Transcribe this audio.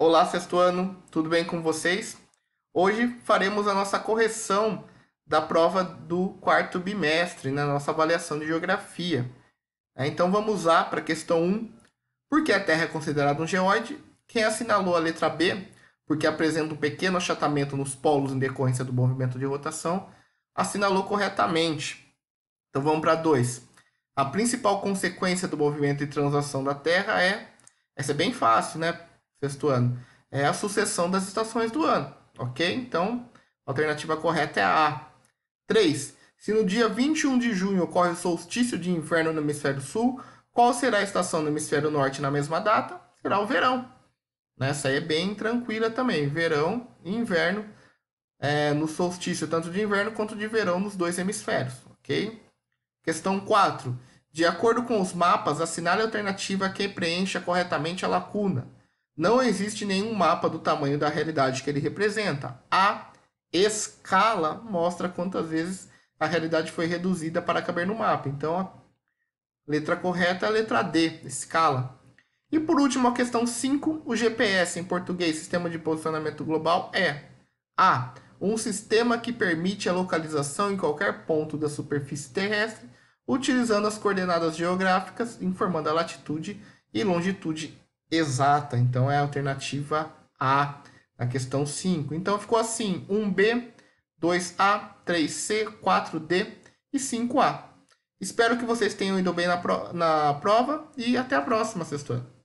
Olá, sexto ano, tudo bem com vocês? Hoje faremos a nossa correção da prova do quarto bimestre na nossa avaliação de geografia. É, então vamos lá para a questão 1. Por que a Terra é considerada um geóide? Quem assinalou a letra B, porque apresenta um pequeno achatamento nos polos em decorrência do movimento de rotação, assinalou corretamente. Então vamos para 2. A principal consequência do movimento de translação da Terra é. Essa é bem fácil, né? sexto ano, é a sucessão das estações do ano, ok? Então, a alternativa correta é a A. 3. Se no dia 21 de junho ocorre o solstício de inverno no hemisfério sul, qual será a estação no hemisfério norte na mesma data? Será o verão. Né? Essa aí é bem tranquila também. Verão e inverno é, no solstício, tanto de inverno quanto de verão nos dois hemisférios, ok? Questão 4. De acordo com os mapas, assinale a alternativa que preencha corretamente a lacuna. Não existe nenhum mapa do tamanho da realidade que ele representa. A escala mostra quantas vezes a realidade foi reduzida para caber no mapa. Então, a letra correta é a letra D, escala. E por último, a questão 5, o GPS em português, Sistema de Posicionamento Global, é A. Um sistema que permite a localização em qualquer ponto da superfície terrestre, utilizando as coordenadas geográficas, informando a latitude e longitude exata, então é a alternativa A na questão 5. Então ficou assim: 1B, 2A, 3C, 4D e 5A. Espero que vocês tenham ido bem na, pro na prova e até a próxima, sexta.